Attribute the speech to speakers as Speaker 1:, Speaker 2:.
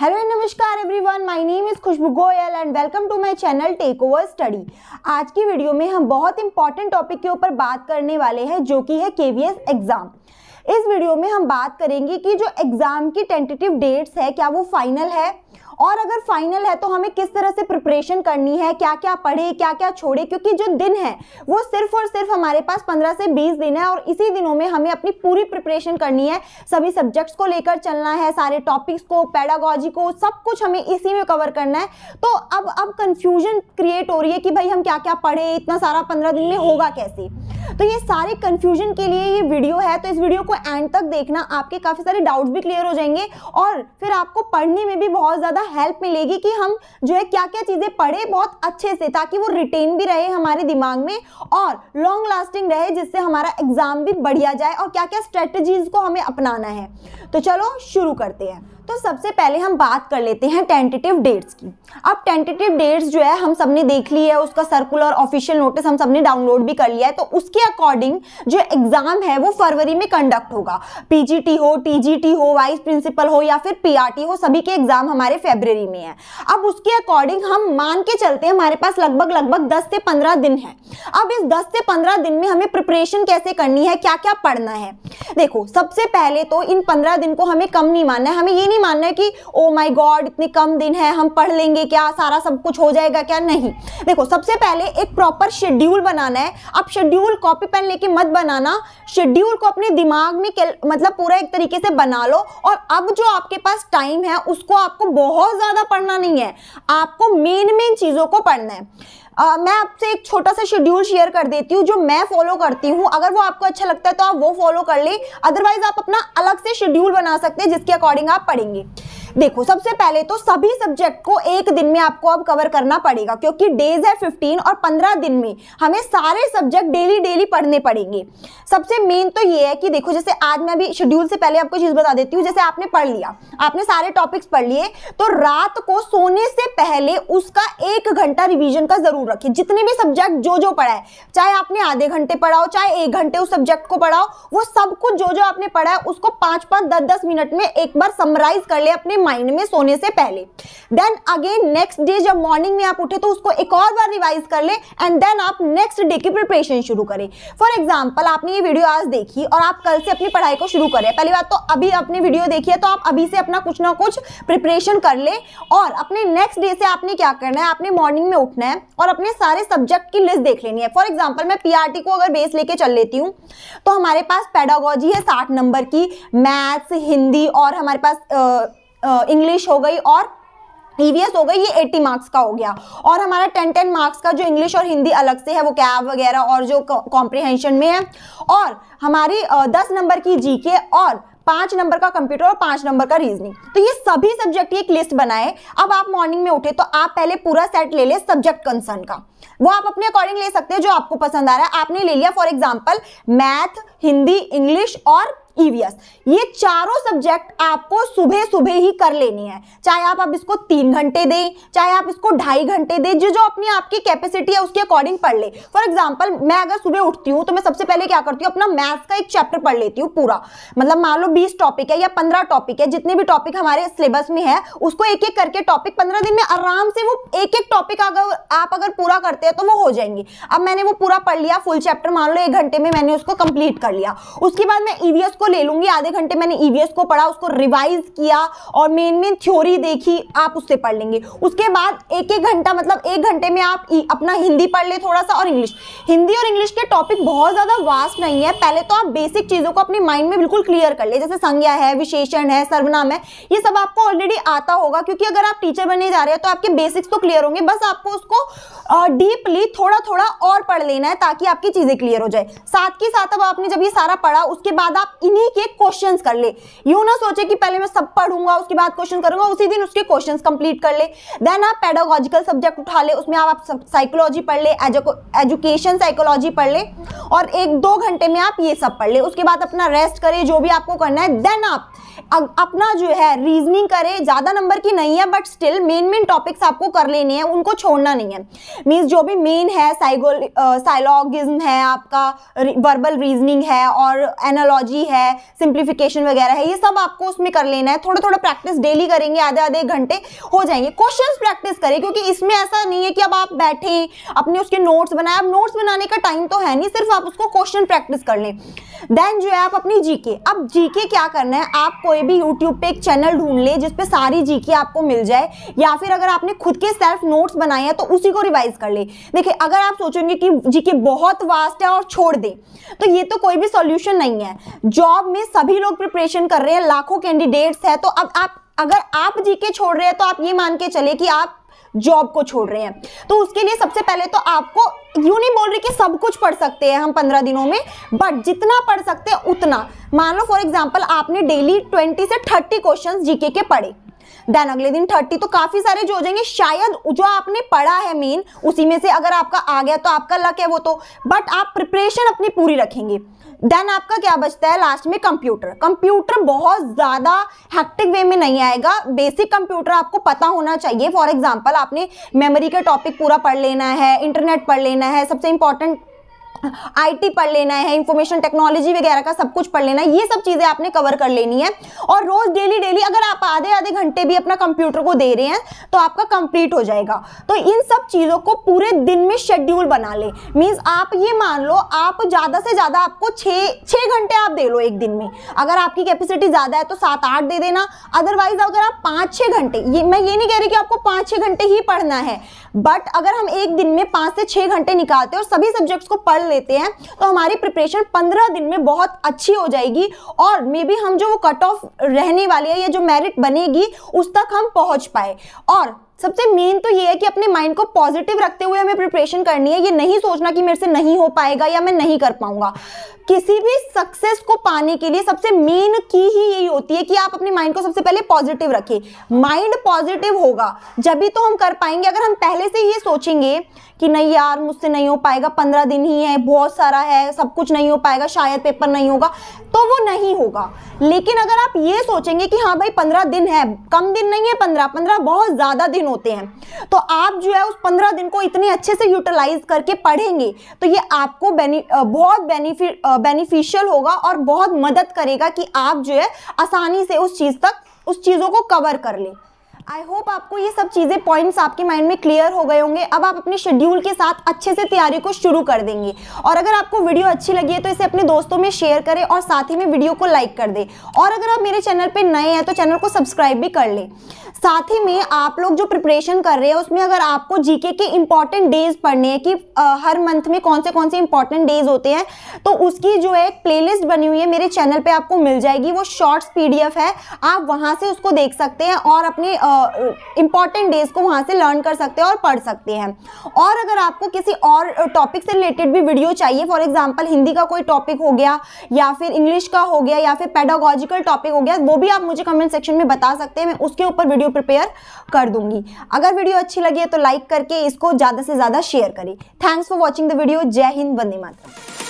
Speaker 1: Hello नमस्कार everyone my name is Khushboo Goyal and welcome to my channel take over study आज की video में हम बहुत इंपॉर्टेंट टॉपिक के ऊपर बात करने वाले हैं जो कि है केवीएस एग्ज़ाम इस वीडियो में हम बात करेंगे कि जो एग्ज़ाम की टेंटेटिव डेट्स है क्या वो फाइनल है और अगर फाइनल है तो हमें किस तरह से प्रिपरेशन करनी है क्या क्या पढ़े क्या क्या छोड़े क्योंकि जो दिन है वो सिर्फ और सिर्फ हमारे पास पंद्रह से बीस दिन है और इसी दिनों में हमें अपनी पूरी प्रिपरेशन करनी है सभी सब्जेक्ट्स को लेकर चलना है सारे टॉपिक्स को पैडागोजी को सब कुछ हमें इसी में कवर करना है तो अब अब कन्फ्यूजन क्रिएट हो रही है कि भाई हम क्या क्या पढ़े इतना सारा पंद्रह दिन में होगा कैसे तो ये सारे कंफ्यूजन के लिए ये वीडियो है तो इस वीडियो को एंड तक देखना आपके काफ़ी सारे डाउट्स भी क्लियर हो जाएंगे और फिर आपको पढ़ने में भी बहुत ज़्यादा हेल्प मिलेगी कि हम जो है क्या क्या चीज़ें पढ़े बहुत अच्छे से ताकि वो रिटेन भी रहे हमारे दिमाग में और लॉन्ग लास्टिंग रहे जिससे हमारा एग्ज़ाम भी बढ़िया जाए और क्या क्या स्ट्रेटजीज़ को हमें अपनाना है तो चलो शुरू करते हैं तो सबसे पहले हम बात कर लेते हैं टेंटेटिव डेट्स की अब टेंटेटिव डेट्स जो है हम सबने देख ली है उसका सर्कुलर ऑफिशियल नोटिस हम सबने डाउनलोड भी कर लिया है तो उसके अकॉर्डिंग जो एग्ज़ाम है वो फरवरी में कंडक्ट होगा पीजीटी हो टीजीटी हो वाइस प्रिंसिपल हो या फिर पीआरटी हो सभी के एग्ज़ाम हमारे फेबररी में है अब उसके अकॉर्डिंग हम मान के चलते हैं हमारे पास लगभग लगभग दस से पंद्रह दिन है अब इस दस से पंद्रह दिन में हमें प्रिपरेशन कैसे करनी है क्या क्या पढ़ना है देखो सबसे पहले तो इन पंद्रह दिन को हमें कम नहीं मानना है हमें ये नहीं मानना है कि ओ माय गॉड इतने कम दिन है हम पढ़ लेंगे क्या सारा सब कुछ हो जाएगा क्या नहीं देखो सबसे पहले एक प्रॉपर शेड्यूल बनाना है अब शेड्यूल कॉपी पेन लेके मत बनाना शेड्यूल को अपने दिमाग में मतलब पूरा एक तरीके से बना लो और अब जो आपके पास टाइम है उसको आपको बहुत ज़्यादा पढ़ना नहीं है आपको मेन मेन चीज़ों को पढ़ना है आ, मैं आपसे एक छोटा सा शेड्यूल शेयर कर देती हूँ जो मैं फॉलो करती हूँ अगर वो आपको अच्छा लगता है तो आप वो फॉलो कर लें अदरवाइज आप अपना अलग से शेड्यूल बना सकते हैं जिसके अकॉर्डिंग आप पढ़ेंगे देखो सबसे पहले तो सभी सब्जेक्ट को एक दिन में आपको अब कवर करना पड़ेगा क्योंकि डेज है 15 और 15 दिन में हमें सारे सब्जेक्ट डेली डेली पढ़ने पड़ेंगे सबसे मेन तो ये है कि देखो जैसे आज मैं अभी शेड्यूल से पहले आपको चीज़ बता देती हूँ जैसे आपने पढ़ लिया आपने सारे टॉपिक्स पढ़ लिए तो रात को सोने से पहले उसका एक घंटा रिविजन का जरूर रखे जितने भी सब्जेक्ट जो जो पढ़ा है चाहे आपने आधे घंटे पढ़ाओ चाहे एक घंटे उस सब्जेक्ट को पढ़ाओ वो सब कुछ जो जो आपने पढ़ा है उसको पांच पांच दस दस मिनट में एक बार समराइज कर ले अपने माइंड में सोने से पहले देन अगेन नेक्स्ट डे जब मॉर्निंग में आप उठे तो उसको एक और बार रिवाइज कर ले एंड देन आप नेक्स्ट डे की प्रिपरेशन शुरू करें फॉर एग्जाम्पल आपने ये वीडियो आज देखी और आप कल से अपनी पढ़ाई को शुरू करें पहली बात तो अभी आपने वीडियो देखी है तो आप अभी से अपना कुछ ना कुछ प्रिपरेशन कर ले और अपने नेक्स्ट डे से आपने क्या करना है आपने मॉर्निंग में उठना है और अपने सारे सब्जेक्ट की लिस्ट देख लेनी है फॉर एग्जाम्पल मैं पी को अगर बेस लेके चल लेती हूँ तो हमारे पास पेडागोजी है साठ नंबर की मैथ्स हिंदी और हमारे पास आ, इंग्लिश हो गई और ईवीएस e हो गई ये 80 मार्क्स का हो गया और हमारा 10 10 मार्क्स का जो इंग्लिश और हिंदी अलग से है वो कैब वगैरह और जो कॉम्प्रिहेंशन में है और हमारी दस नंबर की जी के और पाँच नंबर का कंप्यूटर और पाँच नंबर का रीजनिंग तो ये सभी सब्जेक्ट की एक लिस्ट बनाए अब आप मॉर्निंग में उठे तो आप पहले पूरा सेट ले लें सब्जेक्ट कंसर्न का वो आप अपने अकॉर्डिंग ले सकते हो जो आपको पसंद आ रहा है आपने ले लिया for example math Hindi English और EVS. ये चारों सब्जेक्ट आपको सुबह सुबह ही कर लेनी है चाहे आप अब इसको तीन घंटे दें चाहे आप इसको ढाई घंटे दें जो जो अपनी आपकी कैपेसिटी है उसके अकॉर्डिंग पढ़ ले फॉर एग्जाम्पल मैं अगर सुबह उठती हूँ तो मैं सबसे पहले क्या करती हूँ अपना मैथ्स का एक चैप्टर पढ़ लेती हूँ पूरा मतलब मान लो बीस टॉपिक है या पंद्रह टॉपिक है जितने भी टॉपिक हमारे सिलेबस में है उसको एक एक करके टॉपिक पंद्रह दिन में आराम से वो एक एक टॉपिक अगर आप अगर पूरा कर करते हैं तो वो हो जाएंगी अब मैंने वो पूरा पढ़ लिया फुल चैप्टर मान लो एक घंटे में मैंने उसको कंप्लीट कर लिया उसके बाद मैं ईवीएस को ले लूंगी आधे घंटे मैंने ईवीएस को पढ़ा उसको रिवाइज किया और मेन मेन थ्योरी देखी आप उससे पढ़ लेंगे उसके बाद एक एक घंटा मतलब एक घंटे में आप अपना हिंदी पढ़ ले थोड़ा सा और इंग्लिश हिंदी और इंग्लिश के टॉपिक बहुत ज़्यादा वास्ट नहीं है पहले तो आप बेसिक चीज़ों को अपने माइंड में बिल्कुल क्लियर कर ले जैसे संज्ञा है विशेषण है सर्वनाम है ये सब आपको ऑलरेडी आता होगा क्योंकि अगर आप टीचर बनने जा रहे हैं तो आपके बेसिक्स तो क्लियर होंगे बस आपको उसको डीपली थोड़ा थोड़ा और पढ़ लेना है ताकि आपकी चीज़ें क्लियर हो जाए साथ के साथ अब आपने जब ये सारा पढ़ा उसके बाद आप इन्हीं के क्वेश्चंस कर ले यू ना सोचे कि पहले मैं सब पढ़ूंगा उसके बाद क्वेश्चन करूंगा उसी दिन उसके क्वेश्चंस कंप्लीट कर ले देन आप पेडागोजिकल सब्जेक्ट उठा ले उसमें आप साइकोलॉजी पढ़ ले एजुकेशन साइकोलॉजी पढ़ ले और एक दो घंटे में आप ये सब पढ़ ले उसके बाद अपना रेस्ट करे जो भी आपको करना है देन आप अपना जो है रीजनिंग करें ज़्यादा नंबर की नहीं है but still main main topics आपको कर लेने हैं उनको छोड़ना नहीं है मीन्स जो भी मेन है साइगोल साइलॉगिज्म है आपका वर्बल रीजनिंग है और एनालॉजी है सिंप्लीफिकेशन वगैरह है ये सब आपको उसमें कर लेना है थोड़ा थोड़ा प्रैक्टिस डेली करेंगे आधे आधे घंटे हो जाएंगे क्वेश्चन प्रैक्टिस करें क्योंकि इसमें ऐसा नहीं है कि अब आप बैठें अपने उसके नोट्स बनाए अब नोट्स बनाने का टाइम तो है नहीं सिर्फ आप उसको क्वेश्चन प्रैक्टिस कर लें देन जो है आप अपनी जीके अब जीके क्या करना है आप कोई भी यूट्यूब पे एक चैनल ढूंढ ले जिसपे सारी जीके आपको मिल जाए या फिर अगर आपने खुद के सेल्फ नोट्स बनाए हैं तो उसी को रिवाइज कर ले देखिए अगर आप सोचेंगे कि जीके बहुत वास्ट है और छोड़ दे तो ये तो कोई भी सोल्यूशन नहीं है जॉब में सभी लोग प्रिपरेशन कर रहे हैं लाखों कैंडिडेट्स है तो अब आप अगर आप जीके छोड़ रहे हैं तो आप ये मान के चले कि आप जॉब को छोड़ रहे हैं तो उसके लिए सबसे पहले तो आपको यू नहीं बोल रही कि सब कुछ पढ़ सकते हैं हम पंद्रह दिनों में बट जितना पढ़ सकते हैं उतना मान लो फॉर एग्जाम्पल आपने डेली ट्वेंटी से थर्टी क्वेश्चन जीके के पढ़े देन अगले दिन थर्टी तो काफी सारे जो हो जाएंगे शायद जो आपने पढ़ा है मेन उसी में से अगर आपका आ गया तो आपका लक है वो तो बट आप प्रिपरेशन अपनी पूरी रखेंगे देन आपका क्या बचता है लास्ट में कंप्यूटर कंप्यूटर बहुत ज़्यादा हेक्टिक वे में नहीं आएगा बेसिक कंप्यूटर आपको पता होना चाहिए फॉर एग्जाम्पल आपने मेमोरी का टॉपिक पूरा पढ़ लेना है इंटरनेट पढ़ लेना है सबसे इंपॉर्टेंट आईटी पढ़ लेना है इंफॉर्मेशन टेक्नोलॉजी वगैरह का सब कुछ पढ़ लेना है ये सब चीज़ें आपने कवर कर लेनी है और रोज़ डेली डेली अगर आप आधे आधे घंटे भी अपना कंप्यूटर को दे रहे हैं तो आपका कंप्लीट हो जाएगा तो इन सब चीज़ों को पूरे दिन में शेड्यूल बना ले मीन्स आप ये मान लो आप ज़्यादा से ज़्यादा आपको छह घंटे आप दे लो एक दिन में अगर आपकी कैपेसिटी ज़्यादा है तो सात आठ दे देना अदरवाइज अगर आप पाँच छह घंटे मैं ये नहीं कह रही कि आपको पाँच छह घंटे ही पढ़ना है बट अगर हम एक दिन में पांच से छह घंटे निकालते हैं और सभी सब्जेक्ट्स को पढ़ कर लेते हैं तो हमारी प्रिपरेशन पंद्रह दिन में बहुत अच्छी हो जाएगी और मे बी हम जो वो कट ऑफ रहने वाली है या जो मेरिट बनेगी उस तक हम पहुंच पाए और सबसे मेन तो ये है कि अपने माइंड को पॉजिटिव रखते हुए हमें प्रिपरेशन करनी है ये नहीं सोचना कि मेरे से नहीं हो पाएगा या मैं नहीं कर पाऊंगा किसी भी सक्सेस को पाने के लिए सबसे मेन की ही यही होती है कि आप अपने माइंड को सबसे पहले पॉजिटिव रखें माइंड पॉजिटिव होगा जब भी तो हम कर पाएंगे अगर हम पहले से ये सोचेंगे कि नहीं यार मुझसे नहीं हो पाएगा पंद्रह दिन ही है बहुत सारा है सब कुछ नहीं हो पाएगा शायद पेपर नहीं होगा तो वो नहीं होगा लेकिन अगर आप ये सोचेंगे कि हाँ भाई पंद्रह दिन है कम दिन नहीं है पंद्रह पंद्रह बहुत ज़्यादा दिन दिन होते हैं तो आप जो है उस पंद्रह दिन को इतने अच्छे से यूटिलाइज करके पढ़ेंगे तो ये आपको बेनि, बहुत बेनिफिट बेनिफिशियल होगा और बहुत मदद करेगा कि आप जो है आसानी से उस चीज़ तक उस चीज़ों को कवर कर लें आई होप आपको ये सब चीज़ें पॉइंट्स आपके माइंड में क्लियर हो गए होंगे अब आप अपने शेड्यूल के साथ अच्छे से तैयारी को शुरू कर देंगे और अगर आपको वीडियो अच्छी लगी है तो इसे अपने दोस्तों में शेयर करें और साथ ही में वीडियो को लाइक कर दें और अगर आप मेरे चैनल पर नए हैं तो चैनल को सब्सक्राइब भी कर लें साथ ही में आप लोग जो प्रिपरेशन कर रहे हैं उसमें अगर आपको जीके के इंपॉर्टेंट डेज पढ़ने हैं कि आ, हर मंथ में कौन से कौन से इंपॉर्टेंट डेज होते हैं तो उसकी जो है एक प्लेलिस्ट बनी हुई है मेरे चैनल पे आपको मिल जाएगी वो शॉर्ट्स पीडीएफ है आप वहाँ से उसको देख सकते हैं और अपने आ, इम्पॉर्टेंट डेज को वहाँ से लर्न कर सकते हैं और पढ़ सकते हैं और अगर आपको किसी और टॉपिक से रिलेटेड भी वीडियो चाहिए फॉर एग्जाम्पल हिंदी का कोई टॉपिक हो गया या फिर इंग्लिश का हो गया या फिर पेडागोजिकल टॉपिक हो गया वो भी आप मुझे कमेंट सेक्शन में बता सकते हैं मैं उसके ऊपर वीडियो प्रिपेयर कर दूंगी अगर वीडियो अच्छी लगी है तो लाइक करके इसको ज़्यादा से ज़्यादा शेयर करें thanks for watching the video जय हिंद वंदे मातरम